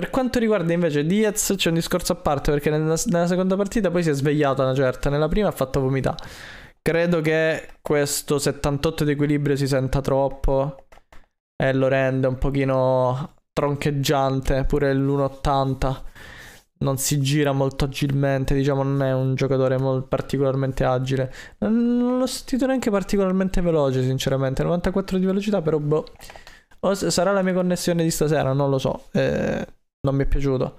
Per quanto riguarda invece Diaz, c'è un discorso a parte perché nella, nella seconda partita poi si è svegliata una certa, nella prima ha fatto vomitare. Credo che questo 78 di equilibrio si senta troppo e lo rende un pochino troncheggiante, pure l'1,80 non si gira molto agilmente, diciamo non è un giocatore particolarmente agile, non l'ho sentito neanche particolarmente veloce sinceramente, 94 di velocità però boh, o sarà la mia connessione di stasera, non lo so. Eh, non mi è piaciuto